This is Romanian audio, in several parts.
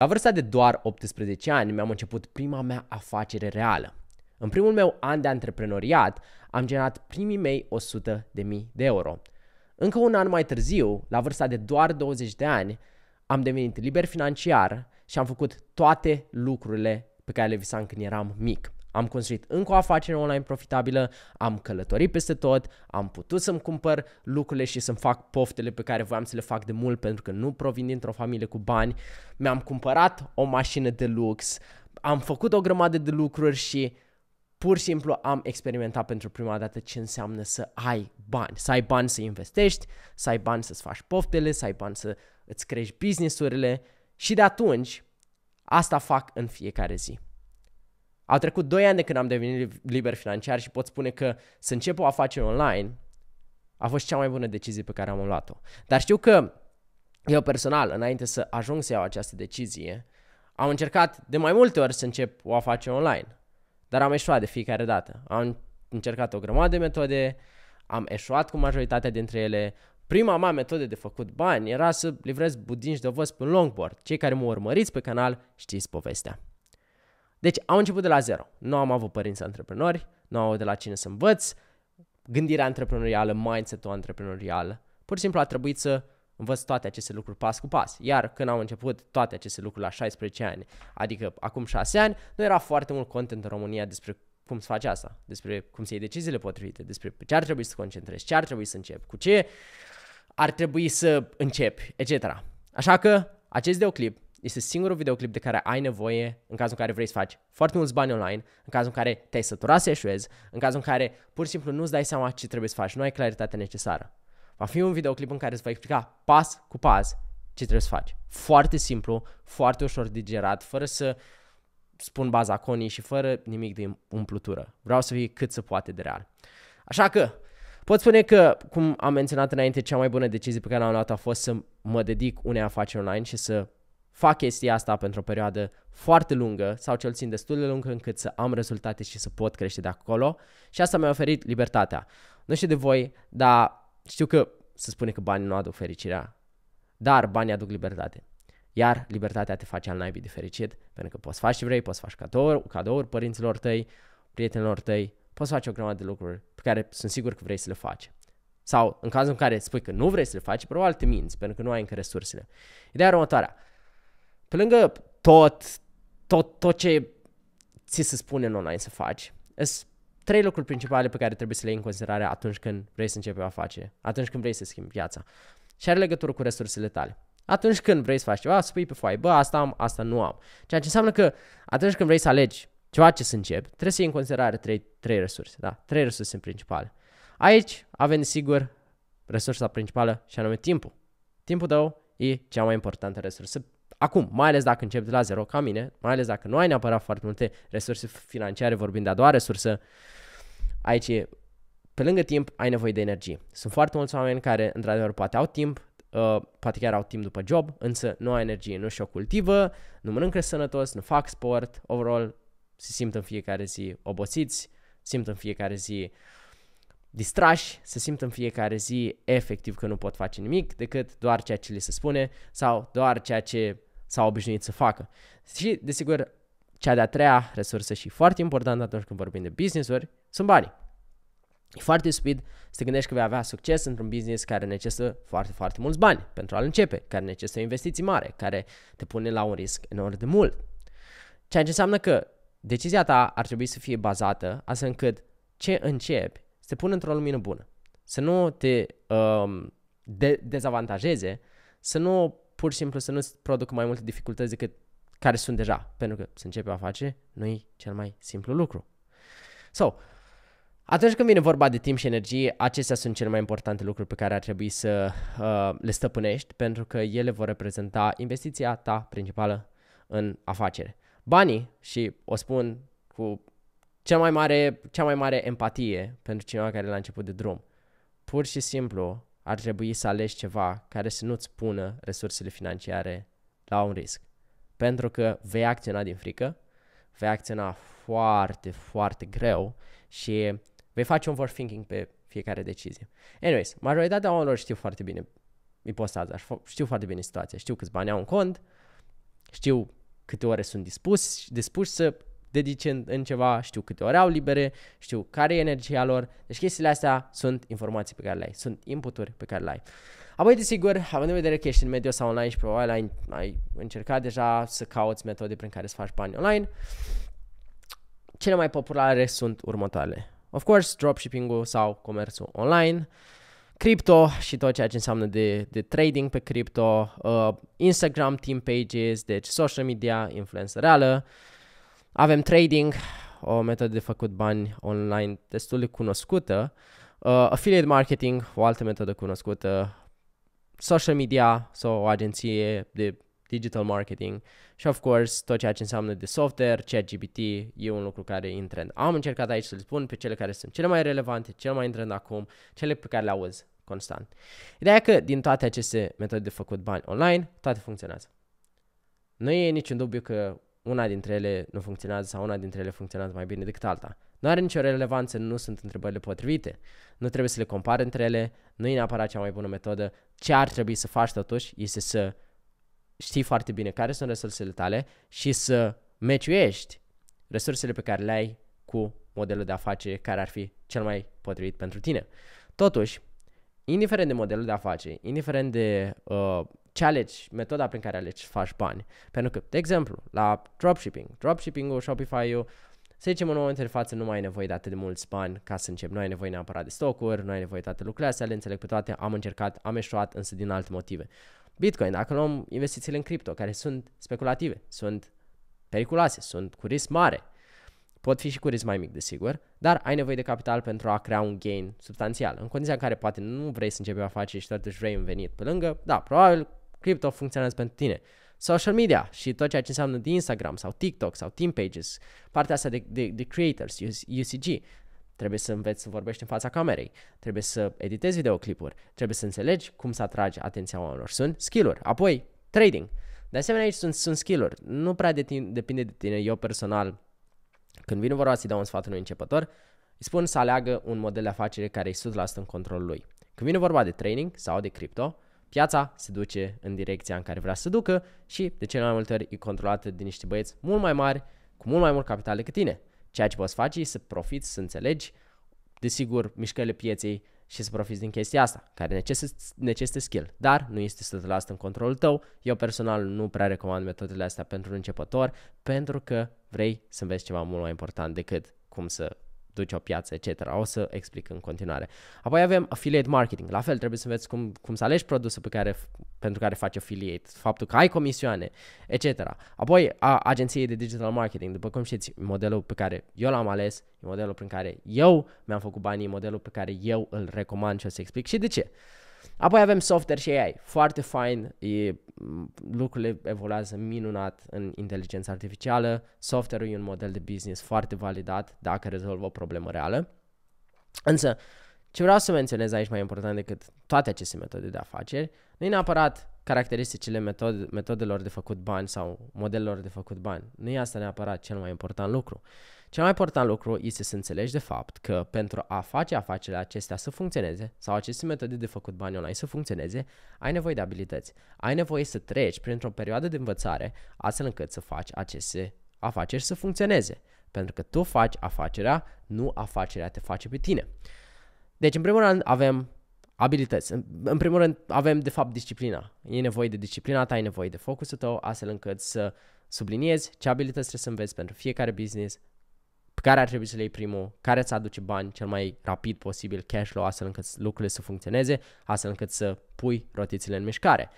La vârsta de doar 18 ani mi-am început prima mea afacere reală. În primul meu an de antreprenoriat am generat primii mei 100 de mii de euro. Încă un an mai târziu, la vârsta de doar 20 de ani, am devenit liber financiar și am făcut toate lucrurile pe care le visam când eram mic. Am construit încă o afacere online profitabilă, am călătorit peste tot, am putut să-mi cumpăr lucrurile și să-mi fac poftele pe care voiam să le fac de mult pentru că nu provin dintr-o familie cu bani. Mi-am cumpărat o mașină de lux, am făcut o grămadă de lucruri și pur și simplu am experimentat pentru prima dată ce înseamnă să ai bani, să ai bani să investești, să ai bani să-ți faci poftele, să ai bani să îți crești businessurile și de atunci asta fac în fiecare zi. Au trecut 2 ani de când am devenit liber financiar și pot spune că să încep o afacere online a fost cea mai bună decizie pe care am luat-o. Dar știu că eu personal, înainte să ajung să iau această decizie, am încercat de mai multe ori să încep o afacere online, dar am eșuat de fiecare dată. Am încercat o grămadă de metode, am eșuat cu majoritatea dintre ele. Prima mea metodă de făcut bani era să livrez budinci de ovăz pe un longboard. Cei care mă urmăriți pe canal știți povestea. Deci au început de la zero. Nu am avut părinți antreprenori, nu am avut de la cine să învăț, gândirea antreprenorială, mindset-ul antreprenorial. Pur și simplu a trebuit să învăț toate aceste lucruri pas cu pas. Iar când am început toate aceste lucruri la 16 ani, adică acum 6 ani, nu era foarte mult content în România despre cum să faci asta, despre cum să iei deciziile potrivite, despre ce ar trebui să te concentrezi, ce ar trebui să începi, cu ce ar trebui să începi, etc. Așa că acest videoclip este singurul videoclip de care ai nevoie în cazul în care vrei să faci foarte mulți bani online, în cazul în care te-ai săturat să eșuezi, în cazul în care pur și simplu nu-ți dai seama ce trebuie să faci, nu ai claritatea necesară. Va fi un videoclip în care îți va explica pas cu pas ce trebuie să faci. Foarte simplu, foarte ușor digerat, fără să spun baza conii și fără nimic de umplutură. Vreau să fie cât se poate de real. Așa că, pot spune că, cum am menționat înainte, cea mai bună decizie pe care am luat a fost să mă dedic unei afaceri online și să fac chestia asta pentru o perioadă foarte lungă sau cel puțin destul de lungă încât să am rezultate și să pot crește de acolo și asta mi-a oferit libertatea. Nu știu de voi, dar știu că se spune că banii nu aduc fericirea, dar banii aduc libertate. Iar libertatea te face al naibii de fericit, pentru că poți face ce vrei, poți face cadouri, cadouri părinților tăi, prietenilor tăi, poți face o grămadă de lucruri pe care sunt sigur că vrei să le faci. Sau în cazul în care spui că nu vrei să le faci, probabil te minți, pentru că nu ai încă resursele. Ideea următoarea pe lângă tot, tot, tot ce ți se spune în online să faci, sunt trei lucruri principale pe care trebuie să le iei în considerare atunci când vrei să începi o afacere, atunci când vrei să schimbi viața. Și are legătură cu resursele tale. Atunci când vrei să faci ceva, spui pe foaie, bă, asta am, asta nu am. Ceea ce înseamnă că atunci când vrei să alegi ceva ce să începi, trebuie să iei în considerare trei, trei resurse, da? Trei resurse în principale. Aici avem, sigur, resursa principală și anume timpul. Timpul tău e cea mai importantă resursă Acum, mai ales dacă începi de la zero, ca mine, mai ales dacă nu ai neapărat foarte multe resurse financiare, vorbim de a doua resursă, aici pe lângă timp, ai nevoie de energie. Sunt foarte mulți oameni care, într-adevăr, poate au timp, uh, poate chiar au timp după job, însă nu au energie, nu și-o cultivă, nu mănâncă sănătos, nu fac sport, overall se simt în fiecare zi obosiți, simt în fiecare zi distrași, se simt în fiecare zi efectiv că nu pot face nimic decât doar ceea ce li se spune sau doar ceea ce s-au obișnuit să facă. Și, desigur, cea de-a treia resursă și foarte importantă atunci când vorbim de business-uri sunt banii. E foarte stupid să te gândești că vei avea succes într-un business care necesită foarte, foarte mulți bani pentru a-l începe, care necesită investiții mari, care te pune la un risc enorm de mult. Ceea ce înseamnă că decizia ta ar trebui să fie bazată astfel încât ce începi să te într-o lumină bună, să nu te um, de- dezavantajeze, să nu pur și simplu să nu-ți producă mai multe dificultăți decât care sunt deja. Pentru că să începe o face nu e cel mai simplu lucru. So, atunci când vine vorba de timp și energie, acestea sunt cele mai importante lucruri pe care ar trebui să uh, le stăpânești pentru că ele vor reprezenta investiția ta principală în afacere. Banii, și o spun cu cea mai mare, cea mai mare empatie pentru cineva care e la început de drum, pur și simplu ar trebui să alegi ceva care să nu-ți pună resursele financiare la un risc. Pentru că vei acționa din frică, vei acționa foarte, foarte greu și vei face un overthinking pe fiecare decizie. Anyways, majoritatea oamenilor știu foarte bine ipostaza, știu foarte bine situația, știu câți bani au în cont, știu câte ore sunt dispus, dispuși să dedice în ceva, știu câte ore au libere, știu care e energia lor. Deci chestiile astea sunt informații pe care le ai, sunt inputuri pe care le ai. Apoi, desigur, având în vedere că ești în mediul sau online și probabil ai, ai încercat deja să cauți metode prin care să faci bani online, cele mai populare sunt următoarele. Of course, dropshipping-ul sau comerțul online, cripto și tot ceea ce înseamnă de, de trading pe cripto, uh, Instagram team pages, deci social media, influență reală, uh, avem trading, o metodă de făcut bani online destul de cunoscută, uh, affiliate marketing, o altă metodă cunoscută, social media sau o agenție de digital marketing și, of course, tot ceea ce înseamnă de software, ChatGPT, e un lucru care e în trend. Am încercat aici să le spun pe cele care sunt cele mai relevante, cele mai în trend acum, cele pe care le auzi constant. Ideea e că din toate aceste metode de făcut bani online, toate funcționează. Nu e niciun dubiu că una dintre ele nu funcționează sau una dintre ele funcționează mai bine decât alta. Nu are nicio relevanță, nu sunt întrebările potrivite. Nu trebuie să le compari între ele, nu e neapărat cea mai bună metodă. Ce ar trebui să faci totuși este să știi foarte bine care sunt resursele tale și să meciuiești resursele pe care le ai cu modelul de afacere care ar fi cel mai potrivit pentru tine. Totuși, indiferent de modelul de afacere, indiferent de uh, ce alegi, metoda prin care alegi faci bani. Pentru că, de exemplu, la dropshipping, dropshipping-ul, Shopify-ul, să zicem în o de față nu mai ai nevoie de atât de mulți bani ca să încep. Nu ai nevoie neapărat de stocuri, nu ai nevoie de toate lucrurile astea, le înțeleg pe toate, am încercat, am eșuat, însă din alte motive. Bitcoin, dacă luăm investițiile în cripto, care sunt speculative, sunt periculoase, sunt cu risc mare, pot fi și cu risc mai mic, desigur, dar ai nevoie de capital pentru a crea un gain substanțial. În condiția în care poate nu vrei să începi afaceri și totuși vrei un venit pe lângă, da, probabil cripto funcționează pentru tine. Social media și tot ceea ce înseamnă de Instagram sau TikTok sau Team Pages, partea asta de, de, de creators, UCG, trebuie să înveți să vorbești în fața camerei, trebuie să editezi videoclipuri, trebuie să înțelegi cum să atragi atenția oamenilor. Sunt skill-uri. Apoi, trading. De asemenea, aici sunt, sunt skill-uri. Nu prea de tine, depinde de tine. Eu personal, când vine vorba să-i dau un sfat unui începător, îi spun să aleagă un model de afacere care e 100% în controlul lui. Când vine vorba de training sau de cripto, piața se duce în direcția în care vrea să ducă și de cele mai multe ori e controlată de niște băieți mult mai mari, cu mult mai mult capital decât tine. Ceea ce poți face e să profiți, să înțelegi, desigur, mișcările pieței și să profiți din chestia asta, care necesită, necesită skill, dar nu este 100% în controlul tău. Eu personal nu prea recomand metodele astea pentru un începător, pentru că vrei să înveți ceva mult mai important decât cum să duci o piață, etc. O să explic în continuare. Apoi avem affiliate marketing. La fel, trebuie să înveți cum, cum să alegi produsul pe care, pentru care faci affiliate, faptul că ai comisioane, etc. Apoi, a agenției de digital marketing. După cum știți, modelul pe care eu l-am ales, modelul prin care eu mi-am făcut banii, modelul pe care eu îl recomand și o să explic și de ce. Apoi avem software și AI. Foarte fain, e, lucrurile evoluează minunat în inteligența artificială. Software-ul e un model de business foarte validat dacă rezolvă o problemă reală. Însă, ce vreau să menționez aici mai important decât toate aceste metode de afaceri, nu e neapărat caracteristicile metod- metodelor de făcut bani sau modelelor de făcut bani. Nu e asta neapărat cel mai important lucru. Cel mai important lucru este să înțelegi de fapt că pentru a face afacerile acestea să funcționeze sau aceste metode de făcut bani online să funcționeze, ai nevoie de abilități. Ai nevoie să treci printr-o perioadă de învățare astfel încât să faci aceste afaceri să funcționeze. Pentru că tu faci afacerea, nu afacerea te face pe tine. Deci, în primul rând, avem abilități. În, în primul rând, avem, de fapt, disciplina. E nevoie de disciplina ta, e nevoie de focusul tău, astfel încât să subliniezi ce abilități trebuie să înveți pentru fiecare business, pe care ar trebui să le iei primul, care îți aduce bani cel mai rapid posibil, cash flow, astfel încât lucrurile să funcționeze, astfel încât să pui rotițele în mișcare.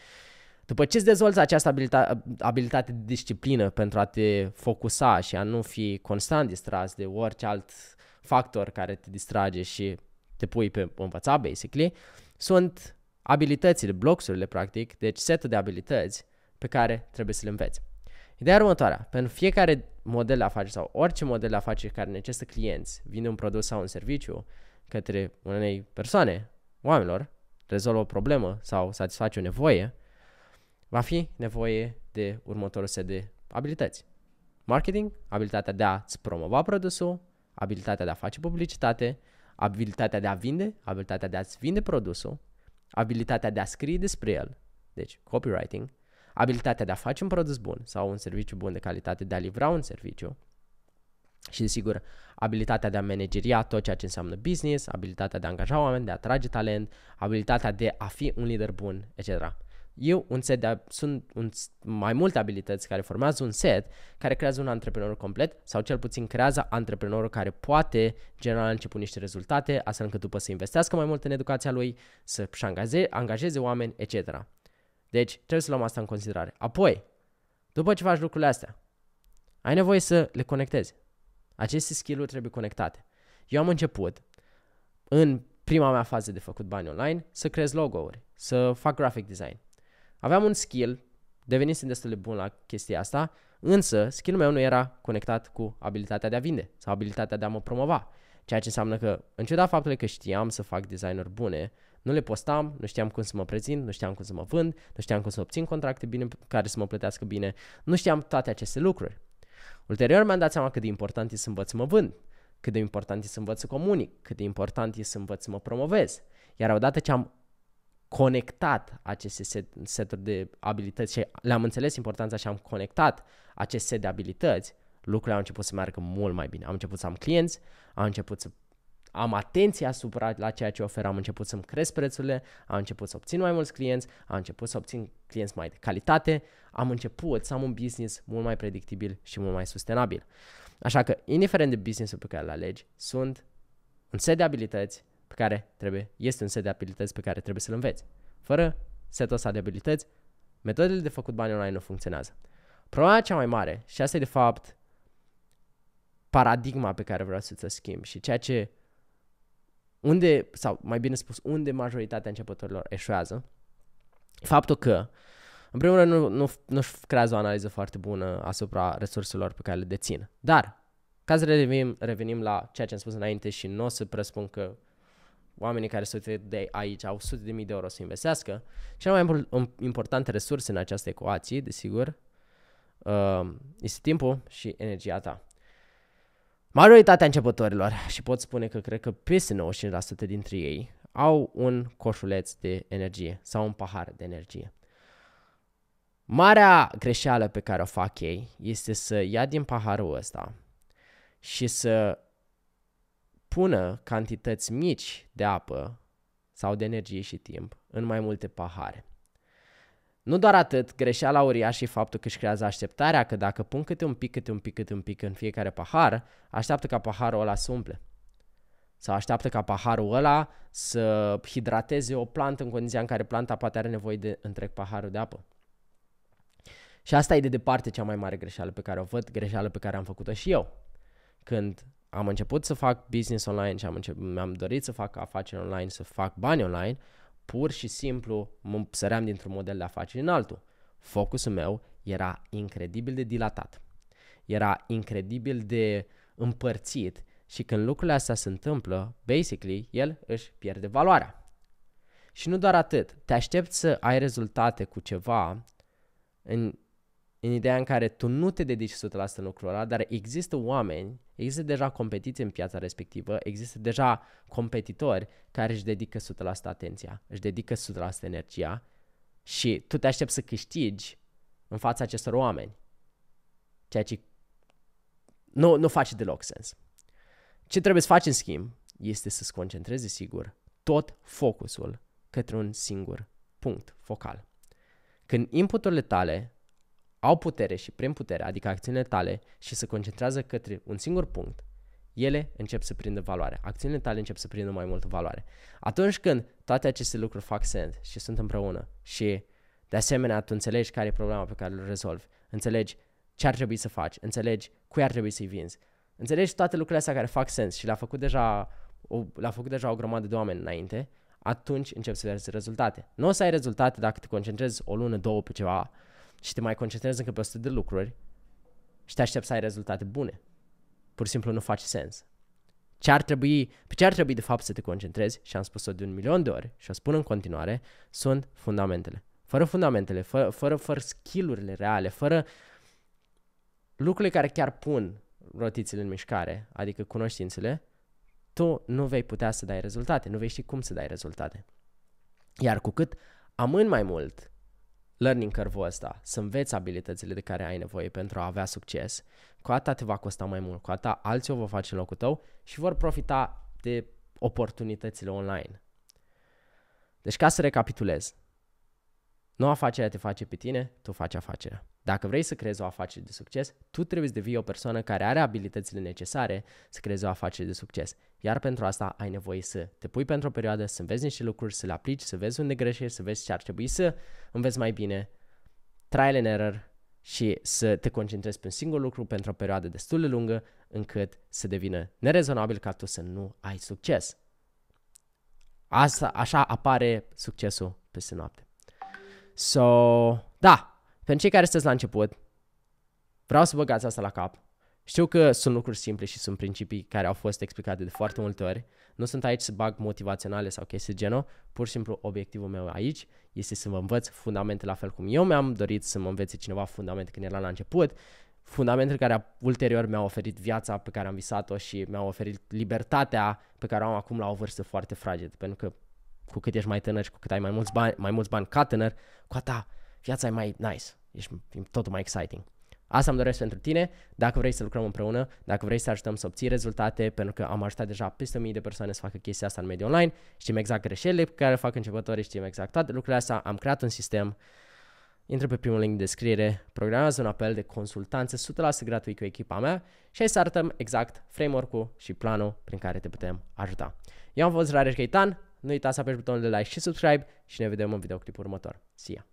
După ce îți dezvolți această abilita- abilitate de disciplină pentru a te focusa și a nu fi constant distras de orice alt factor care te distrage și te pui pe învăța, basically, sunt abilitățile, bloxurile, practic, deci setul de abilități pe care trebuie să le înveți. Ideea următoarea, pentru fiecare model de afaceri sau orice model de afaceri care necesită clienți, vinde un produs sau un serviciu către unei persoane, oamenilor, rezolvă o problemă sau satisface o nevoie, va fi nevoie de următorul set de abilități. Marketing, abilitatea de a-ți promova produsul, abilitatea de a face publicitate, abilitatea de a vinde, abilitatea de a-ți vinde produsul, abilitatea de a scrie despre el, deci copywriting, abilitatea de a face un produs bun sau un serviciu bun de calitate, de a livra un serviciu și, desigur, abilitatea de a manageria tot ceea ce înseamnă business, abilitatea de a angaja oameni, de a atrage talent, abilitatea de a fi un lider bun, etc eu un set de, sunt un, mai multe abilități care formează un set care creează un antreprenor complet sau cel puțin creează antreprenorul care poate genera la început niște rezultate astfel încât după să investească mai mult în educația lui, să-și angajeze, angajeze oameni, etc. Deci trebuie să luăm asta în considerare. Apoi, după ce faci lucrurile astea, ai nevoie să le conectezi. Aceste skill-uri trebuie conectate. Eu am început în prima mea fază de făcut bani online să creez logo-uri, să fac graphic design, Aveam un skill, devenisem destul de bun la chestia asta, însă skill-ul meu nu era conectat cu abilitatea de a vinde sau abilitatea de a mă promova. Ceea ce înseamnă că, în ciuda faptului că știam să fac designuri bune, nu le postam, nu știam cum să mă prezint, nu știam cum să mă vând, nu știam cum să obțin contracte bine care să mă plătească bine, nu știam toate aceste lucruri. Ulterior mi-am dat seama cât de important e să învăț să mă vând, cât de important e să învăț să comunic, cât de important e să învăț să mă promovez. Iar odată ce am conectat aceste set, seturi de abilități și le-am înțeles importanța și am conectat acest set de abilități, lucrurile au început să meargă mult mai bine. Am început să am clienți, am început să am atenție asupra la ceea ce ofer, am început să-mi cresc prețurile, am început să obțin mai mulți clienți, am început să obțin clienți mai de calitate, am început să am un business mult mai predictibil și mult mai sustenabil. Așa că, indiferent de businessul pe care îl alegi, sunt un set de abilități, pe care trebuie, este un set de abilități pe care trebuie să-l înveți. Fără setul ăsta de abilități, metodele de făcut bani online nu funcționează. Problema cea mai mare, și asta e de fapt paradigma pe care vreau să ți-o schimb și ceea ce unde, sau mai bine spus, unde majoritatea începătorilor eșuează, faptul că, în primul rând, nu, nu, nu-și creează o analiză foarte bună asupra resurselor pe care le dețin. Dar, ca să revenim, revenim la ceea ce am spus înainte și nu o să presupun că oamenii care se uită de aici au sute de mii de euro să investească, Cel mai importante resurse în această ecuație, desigur, uh, este timpul și energia ta. Majoritatea începătorilor, și pot spune că cred că peste 95% dintre ei, au un coșuleț de energie sau un pahar de energie. Marea greșeală pe care o fac ei este să ia din paharul ăsta și să pună cantități mici de apă sau de energie și timp în mai multe pahare. Nu doar atât, greșeala uriașă e faptul că își creează așteptarea că dacă pun câte un pic, câte un pic, câte un pic în fiecare pahar, așteaptă ca paharul ăla să umple. Sau așteaptă ca paharul ăla să hidrateze o plantă în condiția în care planta poate are nevoie de întreg paharul de apă. Și asta e de departe cea mai mare greșeală pe care o văd, greșeală pe care am făcut-o și eu. Când am început să fac business online și am început, mi-am dorit să fac afaceri online, să fac bani online, pur și simplu mă săream dintr-un model de afaceri în altul. Focusul meu era incredibil de dilatat, era incredibil de împărțit și când lucrurile astea se întâmplă, basically, el își pierde valoarea. Și nu doar atât, te aștepți să ai rezultate cu ceva în, în ideea în care tu nu te dedici 100% în lucrul ăla, dar există oameni Există deja competiție în piața respectivă, există deja competitori care își dedică 100% atenția, își dedică 100% energia și tu te aștepți să câștigi în fața acestor oameni. Ceea ce nu, nu face deloc sens. Ce trebuie să faci în schimb este să-ți concentrezi, sigur, tot focusul către un singur punct focal. Când inputurile tale au putere și prin putere, adică acțiunile tale, și se concentrează către un singur punct, ele încep să prindă valoare. Acțiunile tale încep să prindă mai multă valoare. Atunci când toate aceste lucruri fac sens și sunt împreună și de asemenea tu înțelegi care e problema pe care o rezolvi, înțelegi ce ar trebui să faci, înțelegi cui ar trebui să-i vinzi, înțelegi toate lucrurile astea care fac sens și le-a făcut deja o, le-a făcut deja o grămadă de oameni înainte, atunci încep să vezi rezultate. Nu o să ai rezultate dacă te concentrezi o lună, două pe ceva și te mai concentrezi încă pe 100 de lucruri și te aștepți să ai rezultate bune. Pur și simplu nu face sens. Ce ar trebui, pe ce ar trebui de fapt să te concentrezi, și am spus-o de un milion de ori și o spun în continuare, sunt fundamentele. Fără fundamentele, fără, fără, fără skillurile reale, fără lucrurile care chiar pun rotițele în mișcare, adică cunoștințele, tu nu vei putea să dai rezultate, nu vei ști cum să dai rezultate. Iar cu cât amâni mai mult learning curve-ul ăsta, să înveți abilitățile de care ai nevoie pentru a avea succes, cu atât te va costa mai mult, cu atât alții o vor face în locul tău și vor profita de oportunitățile online. Deci ca să recapitulez, nu afacerea te face pe tine, tu faci afacerea. Dacă vrei să creezi o afacere de succes, tu trebuie să devii o persoană care are abilitățile necesare să creezi o afacere de succes. Iar pentru asta ai nevoie să te pui pentru o perioadă, să înveți niște lucruri, să le aplici, să vezi unde greșești, să vezi ce ar trebui să înveți mai bine, trial and error și să te concentrezi pe un singur lucru pentru o perioadă destul de lungă încât să devină nerezonabil ca tu să nu ai succes. Asta, așa apare succesul peste noapte. So, da, pentru cei care sunteți la început, vreau să băgați asta la cap. Știu că sunt lucruri simple și sunt principii care au fost explicate de foarte multe ori. Nu sunt aici să bag motivaționale sau chestii genul. Pur și simplu obiectivul meu aici este să vă învăț fundamente la fel cum eu mi-am dorit să mă învețe cineva fundamente când era la început. Fundamentele care ulterior mi-au oferit viața pe care am visat-o și mi-au oferit libertatea pe care o am acum la o vârstă foarte fragedă. Pentru că cu cât ești mai tânăr și cu cât ai mai mulți bani, mai mulți bani ca tânăr, cu atât viața e mai nice ești totul mai exciting. Asta îmi doresc pentru tine, dacă vrei să lucrăm împreună, dacă vrei să ajutăm să obții rezultate, pentru că am ajutat deja peste mii de persoane să facă chestia asta în mediul online, știm exact greșelile pe care le fac începătorii, știm exact toate lucrurile astea, am creat un sistem, intră pe primul link de descriere, programează un apel de consultanță 100% gratuit cu echipa mea și hai să arătăm exact framework-ul și planul prin care te putem ajuta. Eu am fost Rareș Gaitan, nu uita să apeși butonul de like și subscribe și ne vedem în videoclipul următor. See ya!